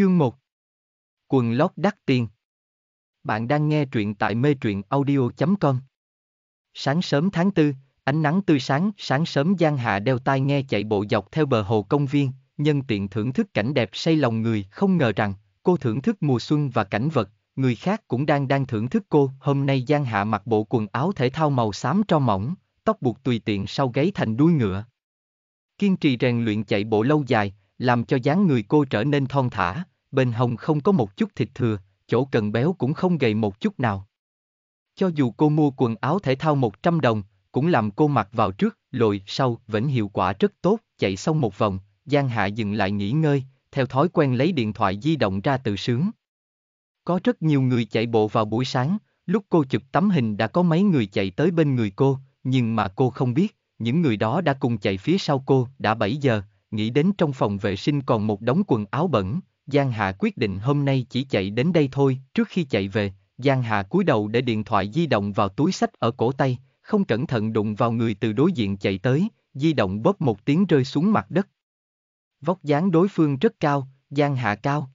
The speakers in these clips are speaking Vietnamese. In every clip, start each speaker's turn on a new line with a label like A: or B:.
A: Chương 1 Quần lót đắt tiền Bạn đang nghe truyện tại mê truyện audio.com Sáng sớm tháng 4, ánh nắng tươi sáng, sáng sớm Giang Hạ đeo tai nghe chạy bộ dọc theo bờ hồ công viên, nhân tiện thưởng thức cảnh đẹp say lòng người, không ngờ rằng, cô thưởng thức mùa xuân và cảnh vật, người khác cũng đang đang thưởng thức cô. Hôm nay Giang Hạ mặc bộ quần áo thể thao màu xám tro mỏng, tóc buộc tùy tiện sau gáy thành đuôi ngựa. Kiên trì rèn luyện chạy bộ lâu dài, làm cho dáng người cô trở nên thon thả, bên hồng không có một chút thịt thừa, chỗ cần béo cũng không gầy một chút nào. Cho dù cô mua quần áo thể thao 100 đồng, cũng làm cô mặc vào trước, lội sau, vẫn hiệu quả rất tốt, chạy xong một vòng, Giang Hạ dừng lại nghỉ ngơi, theo thói quen lấy điện thoại di động ra tự sướng. Có rất nhiều người chạy bộ vào buổi sáng, lúc cô chụp tấm hình đã có mấy người chạy tới bên người cô, nhưng mà cô không biết, những người đó đã cùng chạy phía sau cô, đã 7 giờ, nghĩ đến trong phòng vệ sinh còn một đống quần áo bẩn, Giang Hạ quyết định hôm nay chỉ chạy đến đây thôi, trước khi chạy về, Giang Hạ cúi đầu để điện thoại di động vào túi sách ở cổ tay, không cẩn thận đụng vào người từ đối diện chạy tới, di động bóp một tiếng rơi xuống mặt đất. Vóc dáng đối phương rất cao, Giang Hạ cao.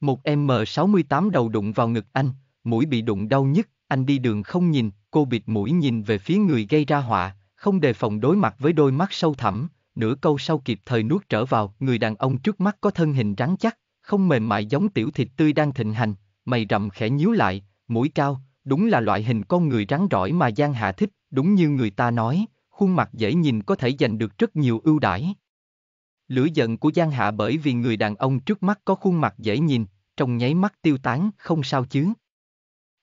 A: Một M68 đầu đụng vào ngực anh, mũi bị đụng đau nhất, anh đi đường không nhìn, cô bịt mũi nhìn về phía người gây ra họa, không đề phòng đối mặt với đôi mắt sâu thẳm, nửa câu sau kịp thời nuốt trở vào, người đàn ông trước mắt có thân hình rắn chắc, không mềm mại giống tiểu thịt tươi đang thịnh hành, mày rậm khẽ nhíu lại, mũi cao, đúng là loại hình con người rắn rỏi mà Giang Hạ thích, đúng như người ta nói, khuôn mặt dễ nhìn có thể giành được rất nhiều ưu đãi. Lửa giận của Giang Hạ bởi vì người đàn ông trước mắt có khuôn mặt dễ nhìn, trong nháy mắt tiêu tán, không sao chứ.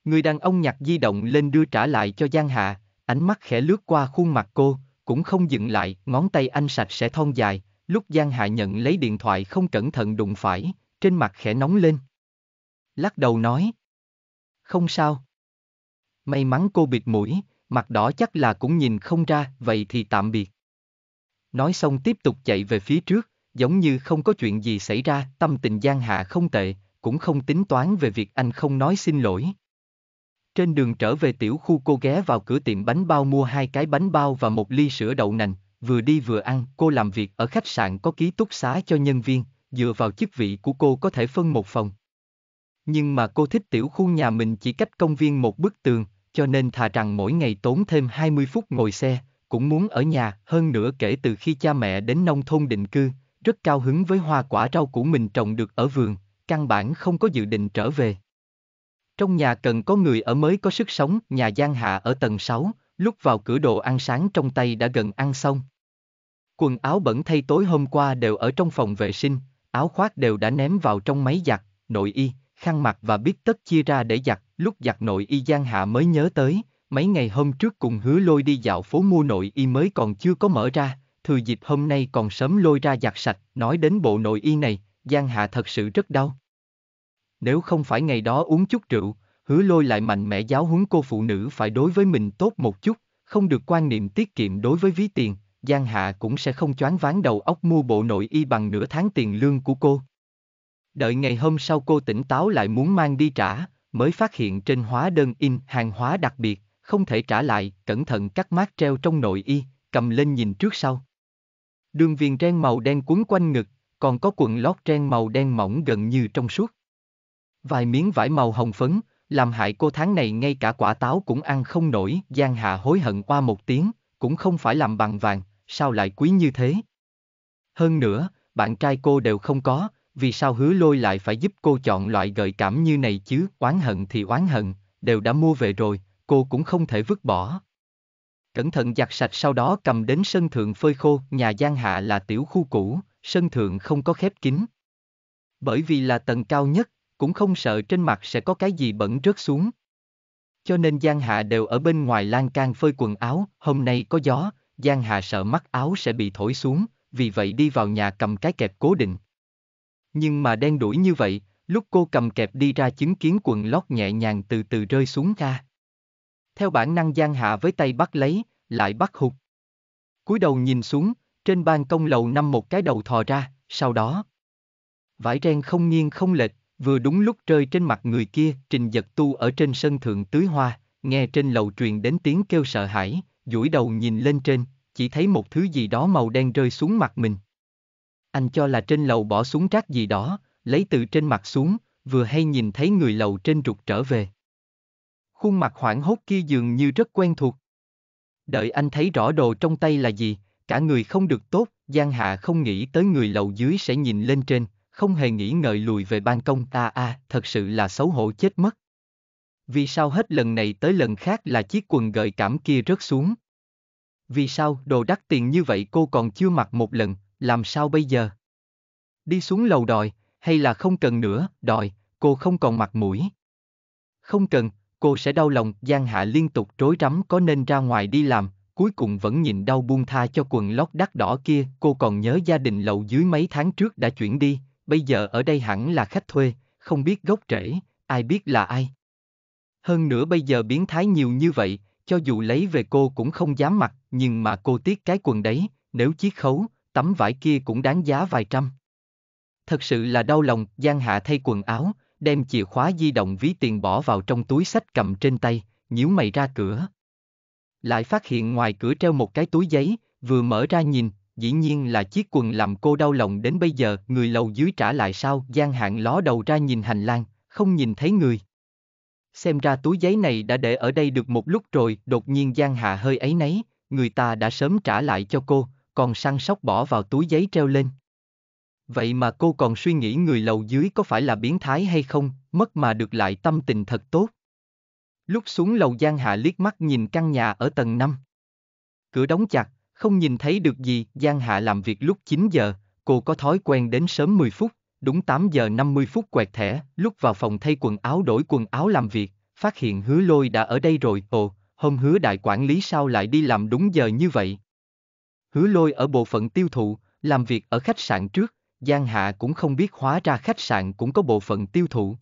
A: Người đàn ông nhặt di động lên đưa trả lại cho Giang Hạ, ánh mắt khẽ lướt qua khuôn mặt cô, cũng không dừng lại, ngón tay anh sạch sẽ thon dài, lúc Giang Hạ nhận lấy điện thoại không cẩn thận đụng phải, trên mặt khẽ nóng lên. Lắc đầu nói. Không sao. May mắn cô bịt mũi, mặt đỏ chắc là cũng nhìn không ra, vậy thì tạm biệt. Nói xong tiếp tục chạy về phía trước, giống như không có chuyện gì xảy ra, tâm tình Giang Hạ không tệ, cũng không tính toán về việc anh không nói xin lỗi. Trên đường trở về tiểu khu cô ghé vào cửa tiệm bánh bao mua hai cái bánh bao và một ly sữa đậu nành, vừa đi vừa ăn, cô làm việc ở khách sạn có ký túc xá cho nhân viên, dựa vào chức vị của cô có thể phân một phòng. Nhưng mà cô thích tiểu khu nhà mình chỉ cách công viên một bức tường, cho nên thà rằng mỗi ngày tốn thêm 20 phút ngồi xe, cũng muốn ở nhà, hơn nữa kể từ khi cha mẹ đến nông thôn định cư, rất cao hứng với hoa quả rau của mình trồng được ở vườn, căn bản không có dự định trở về. Trong nhà cần có người ở mới có sức sống, nhà Giang Hạ ở tầng 6, lúc vào cửa đồ ăn sáng trong tay đã gần ăn xong. Quần áo bẩn thay tối hôm qua đều ở trong phòng vệ sinh, áo khoác đều đã ném vào trong máy giặt, nội y, khăn mặt và biết tất chia ra để giặt, lúc giặt nội y Giang Hạ mới nhớ tới, mấy ngày hôm trước cùng hứa lôi đi dạo phố mua nội y mới còn chưa có mở ra, thừa dịp hôm nay còn sớm lôi ra giặt sạch, nói đến bộ nội y này, Giang Hạ thật sự rất đau nếu không phải ngày đó uống chút rượu, hứa lôi lại mạnh mẽ giáo huấn cô phụ nữ phải đối với mình tốt một chút, không được quan niệm tiết kiệm đối với ví tiền, Giang Hạ cũng sẽ không choáng váng đầu óc mua bộ nội y bằng nửa tháng tiền lương của cô. Đợi ngày hôm sau cô tỉnh táo lại muốn mang đi trả, mới phát hiện trên hóa đơn in hàng hóa đặc biệt, không thể trả lại, cẩn thận cắt mát treo trong nội y, cầm lên nhìn trước sau. Đường viền ren màu đen cuốn quanh ngực, còn có quần lót ren màu đen mỏng gần như trong suốt. Vài miếng vải màu hồng phấn, làm hại cô tháng này ngay cả quả táo cũng ăn không nổi. Giang Hạ hối hận qua một tiếng, cũng không phải làm bằng vàng, sao lại quý như thế? Hơn nữa, bạn trai cô đều không có, vì sao hứa lôi lại phải giúp cô chọn loại gợi cảm như này chứ? Oán hận thì oán hận, đều đã mua về rồi, cô cũng không thể vứt bỏ. Cẩn thận giặt sạch sau đó cầm đến sân thượng phơi khô, nhà Giang Hạ là tiểu khu cũ, sân thượng không có khép kín. Bởi vì là tầng cao nhất, cũng không sợ trên mặt sẽ có cái gì bẩn rớt xuống. Cho nên Giang Hạ đều ở bên ngoài lan can phơi quần áo, hôm nay có gió, Giang Hạ sợ mắt áo sẽ bị thổi xuống, vì vậy đi vào nhà cầm cái kẹp cố định. Nhưng mà đen đuổi như vậy, lúc cô cầm kẹp đi ra chứng kiến quần lót nhẹ nhàng từ từ rơi xuống ra. Theo bản năng Giang Hạ với tay bắt lấy, lại bắt hụt. cúi đầu nhìn xuống, trên ban công lầu năm một cái đầu thò ra, sau đó. Vải ren không nghiêng không lệch, Vừa đúng lúc rơi trên mặt người kia, Trình Giật Tu ở trên sân thượng tưới hoa, nghe trên lầu truyền đến tiếng kêu sợ hãi, duỗi đầu nhìn lên trên, chỉ thấy một thứ gì đó màu đen rơi xuống mặt mình. Anh cho là trên lầu bỏ xuống rác gì đó, lấy từ trên mặt xuống, vừa hay nhìn thấy người lầu trên trục trở về. Khuôn mặt hoảng hốt kia dường như rất quen thuộc. Đợi anh thấy rõ đồ trong tay là gì, cả người không được tốt, Giang Hạ không nghĩ tới người lầu dưới sẽ nhìn lên trên, không hề nghĩ ngợi lùi về ban công ta a, à, thật sự là xấu hổ chết mất. Vì sao hết lần này tới lần khác là chiếc quần gợi cảm kia rớt xuống? Vì sao đồ đắt tiền như vậy cô còn chưa mặc một lần, làm sao bây giờ? Đi xuống lầu đòi, hay là không cần nữa, đòi, cô không còn mặt mũi. Không cần, cô sẽ đau lòng, Giang Hạ liên tục rối rắm có nên ra ngoài đi làm, cuối cùng vẫn nhìn đau buông tha cho quần lót đắt đỏ kia, cô còn nhớ gia đình lầu dưới mấy tháng trước đã chuyển đi, bây giờ ở đây hẳn là khách thuê, không biết gốc rễ, ai biết là ai. Hơn nữa bây giờ biến thái nhiều như vậy, cho dù lấy về cô cũng không dám mặc, nhưng mà cô tiếc cái quần đấy, nếu chiếc khấu, tấm vải kia cũng đáng giá vài trăm. Thật sự là đau lòng, Giang Hạ thay quần áo, đem chìa khóa di động ví tiền bỏ vào trong túi sách cầm trên tay, nhíu mày ra cửa. Lại phát hiện ngoài cửa treo một cái túi giấy, vừa mở ra nhìn, dĩ nhiên là chiếc quần làm cô đau lòng đến bây giờ, người lầu dưới trả lại sao, Giang Hạn ló đầu ra nhìn hành lang, không nhìn thấy người. Xem ra túi giấy này đã để ở đây được một lúc rồi, đột nhiên Giang Hạ hơi ấy nấy, người ta đã sớm trả lại cho cô, còn săn sóc bỏ vào túi giấy treo lên. Vậy mà cô còn suy nghĩ người lầu dưới có phải là biến thái hay không, mất mà được lại tâm tình thật tốt. Lúc xuống lầu Giang Hạ liếc mắt nhìn căn nhà ở tầng 5. Cửa đóng chặt, không nhìn thấy được gì, Giang Hạ làm việc lúc 9 giờ, cô có thói quen đến sớm 10 phút, đúng 8 giờ 50 phút quẹt thẻ, lúc vào phòng thay quần áo đổi quần áo làm việc, phát hiện hứa lôi đã ở đây rồi, ồ, hôm hứa đại quản lý sao lại đi làm đúng giờ như vậy? Hứa lôi ở bộ phận tiêu thụ, làm việc ở khách sạn trước, Giang Hạ cũng không biết hóa ra khách sạn cũng có bộ phận tiêu thụ.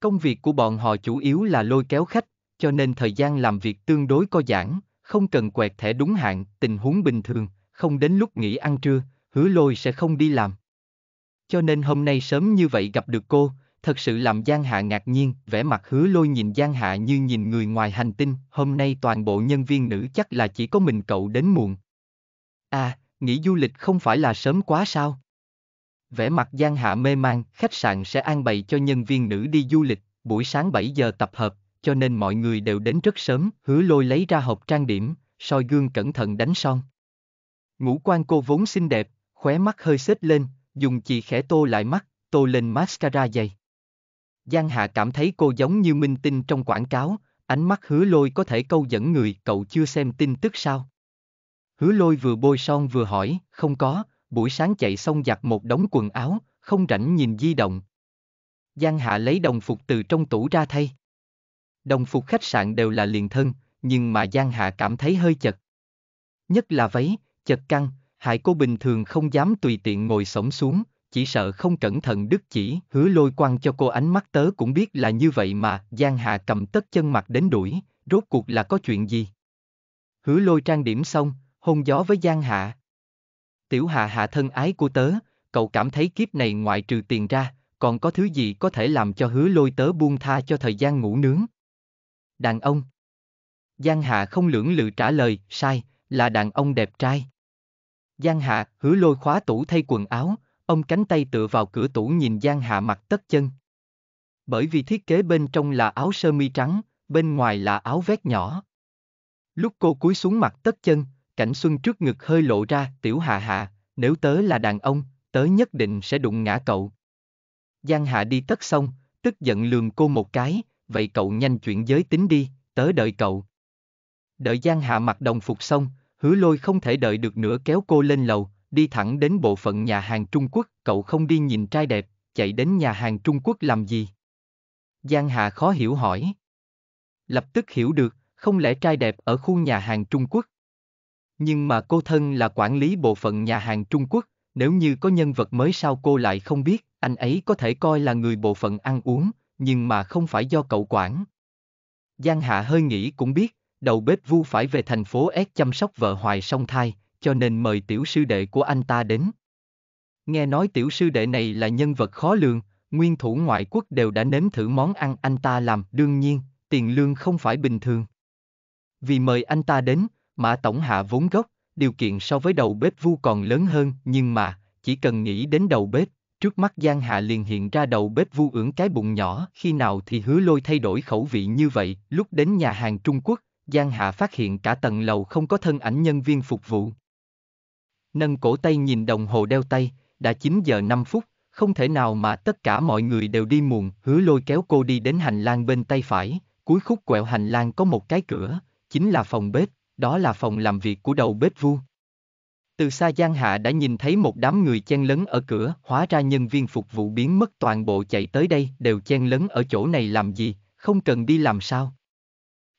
A: Công việc của bọn họ chủ yếu là lôi kéo khách, cho nên thời gian làm việc tương đối co giãn, không cần quẹt thẻ đúng hạn, tình huống bình thường, không đến lúc nghỉ ăn trưa, hứa lôi sẽ không đi làm. Cho nên hôm nay sớm như vậy gặp được cô, thật sự làm Giang Hạ ngạc nhiên, vẻ mặt hứa lôi nhìn Giang Hạ như nhìn người ngoài hành tinh, hôm nay toàn bộ nhân viên nữ chắc là chỉ có mình cậu đến muộn. À, nghỉ du lịch không phải là sớm quá sao? Vẻ mặt Giang Hạ mê man, khách sạn sẽ an bày cho nhân viên nữ đi du lịch, buổi sáng 7 giờ tập hợp, cho nên mọi người đều đến rất sớm, hứa lôi lấy ra hộp trang điểm, soi gương cẩn thận đánh son. Ngũ quan cô vốn xinh đẹp, khóe mắt hơi xếp lên, dùng chì khẽ tô lại mắt, tô lên mascara dày. Giang Hạ cảm thấy cô giống như minh tinh trong quảng cáo, ánh mắt hứa lôi có thể câu dẫn người, cậu chưa xem tin tức sao? Hứa lôi vừa bôi son vừa hỏi, không có, buổi sáng chạy xong giặt một đống quần áo, không rảnh nhìn di động. Giang Hạ lấy đồng phục từ trong tủ ra thay đồng phục khách sạn đều là liền thân, nhưng mà Giang Hạ cảm thấy hơi chật. Nhất là váy, chật căng, hại cô bình thường không dám tùy tiện ngồi sổng xuống, chỉ sợ không cẩn thận đứt chỉ, hứa lôi quăng cho cô ánh mắt tớ cũng biết là như vậy mà, Giang Hạ cầm tất chân mặt đến đuổi, rốt cuộc là có chuyện gì? Hứa lôi trang điểm xong, hôn gió với Giang Hạ. Tiểu Hạ Hạ thân ái của tớ, cậu cảm thấy kiếp này ngoại trừ tiền ra, còn có thứ gì có thể làm cho hứa lôi tớ buông tha cho thời gian ngủ nướng? đàn ông. Giang Hạ không lưỡng lự trả lời, sai, là đàn ông đẹp trai. Giang Hạ, hứa lôi khóa tủ thay quần áo, ông cánh tay tựa vào cửa tủ nhìn Giang Hạ mặt tất chân. Bởi vì thiết kế bên trong là áo sơ mi trắng, bên ngoài là áo vét nhỏ. Lúc cô cúi xuống mặt tất chân, cảnh xuân trước ngực hơi lộ ra, tiểu hạ hạ, nếu tớ là đàn ông, tớ nhất định sẽ đụng ngã cậu. Giang Hạ đi tất xong, tức giận lườm cô một cái, vậy cậu nhanh chuyển giới tính đi, tớ đợi cậu. Đợi Giang Hạ mặc đồng phục xong, hứa lôi không thể đợi được nữa kéo cô lên lầu, đi thẳng đến bộ phận nhà hàng Trung Quốc, cậu không đi nhìn trai đẹp, chạy đến nhà hàng Trung Quốc làm gì? Giang Hạ khó hiểu hỏi. Lập tức hiểu được, không lẽ trai đẹp ở khu nhà hàng Trung Quốc? Nhưng mà cô thân là quản lý bộ phận nhà hàng Trung Quốc, nếu như có nhân vật mới sao cô lại không biết, anh ấy có thể coi là người bộ phận ăn uống, nhưng mà không phải do cậu quản. Giang Hạ hơi nghĩ cũng biết, đầu bếp Vu phải về thành phố S chăm sóc vợ hoài song thai, cho nên mời tiểu sư đệ của anh ta đến. Nghe nói tiểu sư đệ này là nhân vật khó lường, nguyên thủ ngoại quốc đều đã nếm thử món ăn anh ta làm, đương nhiên, tiền lương không phải bình thường. Vì mời anh ta đến, Mã Tổng hạ vốn gốc, điều kiện so với đầu bếp vu còn lớn hơn, nhưng mà, chỉ cần nghĩ đến đầu bếp, Trước mắt Giang Hạ liền hiện ra đầu bếp vu ưỡng cái bụng nhỏ, khi nào thì hứa lôi thay đổi khẩu vị như vậy, lúc đến nhà hàng Trung Quốc, Giang Hạ phát hiện cả tầng lầu không có thân ảnh nhân viên phục vụ. Nâng cổ tay nhìn đồng hồ đeo tay, đã 9 giờ 5 phút, không thể nào mà tất cả mọi người đều đi muộn, hứa lôi kéo cô đi đến hành lang bên tay phải, cuối khúc quẹo hành lang có một cái cửa, chính là phòng bếp, đó là phòng làm việc của đầu bếp vu. Từ xa Giang Hạ đã nhìn thấy một đám người chen lấn ở cửa, hóa ra nhân viên phục vụ biến mất toàn bộ chạy tới đây, đều chen lấn ở chỗ này làm gì, không cần đi làm sao.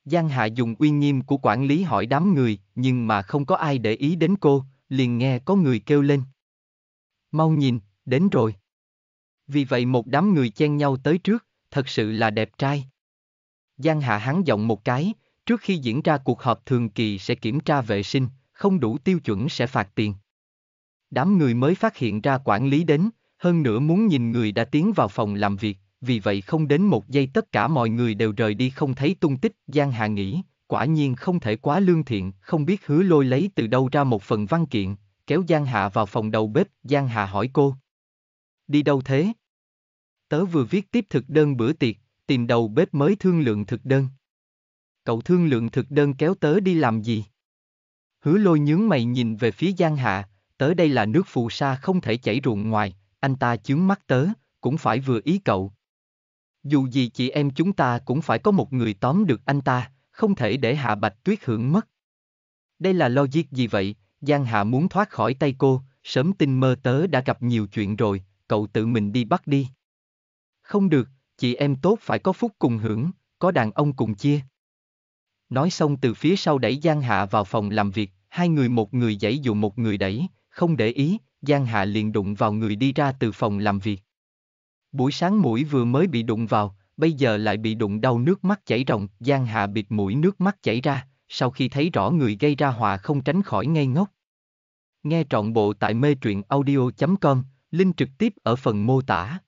A: Giang Hạ dùng uy nghiêm của quản lý hỏi đám người, nhưng mà không có ai để ý đến cô, liền nghe có người kêu lên. Mau nhìn, đến rồi. Vì vậy một đám người chen nhau tới trước, thật sự là đẹp trai. Giang Hạ hắn giọng một cái, trước khi diễn ra cuộc họp thường kỳ sẽ kiểm tra vệ sinh, không đủ tiêu chuẩn sẽ phạt tiền. Đám người mới phát hiện ra quản lý đến, hơn nữa muốn nhìn người đã tiến vào phòng làm việc, vì vậy không đến một giây tất cả mọi người đều rời đi không thấy tung tích, Giang Hà nghĩ, quả nhiên không thể quá lương thiện, không biết hứa lôi lấy từ đâu ra một phần văn kiện, kéo Giang Hạ vào phòng đầu bếp, Giang Hà hỏi cô. Đi đâu thế? Tớ vừa viết tiếp thực đơn bữa tiệc, tìm đầu bếp mới thương lượng thực đơn. Cậu thương lượng thực đơn kéo tớ đi làm gì? Hứa lôi nhướng mày nhìn về phía Giang Hạ, tới đây là nước phù sa không thể chảy ruộng ngoài, anh ta chướng mắt tớ, cũng phải vừa ý cậu. Dù gì chị em chúng ta cũng phải có một người tóm được anh ta, không thể để Hạ Bạch Tuyết hưởng mất. Đây là logic gì vậy, Giang Hạ muốn thoát khỏi tay cô, sớm tin mơ tớ đã gặp nhiều chuyện rồi, cậu tự mình đi bắt đi. Không được, chị em tốt phải có phúc cùng hưởng, có đàn ông cùng chia nói xong từ phía sau đẩy Giang Hạ vào phòng làm việc, hai người một người dãy dù một người đẩy, không để ý, Giang Hạ liền đụng vào người đi ra từ phòng làm việc. Buổi sáng mũi vừa mới bị đụng vào, bây giờ lại bị đụng đau nước mắt chảy ròng, Giang Hạ bịt mũi nước mắt chảy ra, sau khi thấy rõ người gây ra họa không tránh khỏi ngây ngốc. Nghe trọn bộ tại mê truyện audio.com, link trực tiếp ở phần mô tả.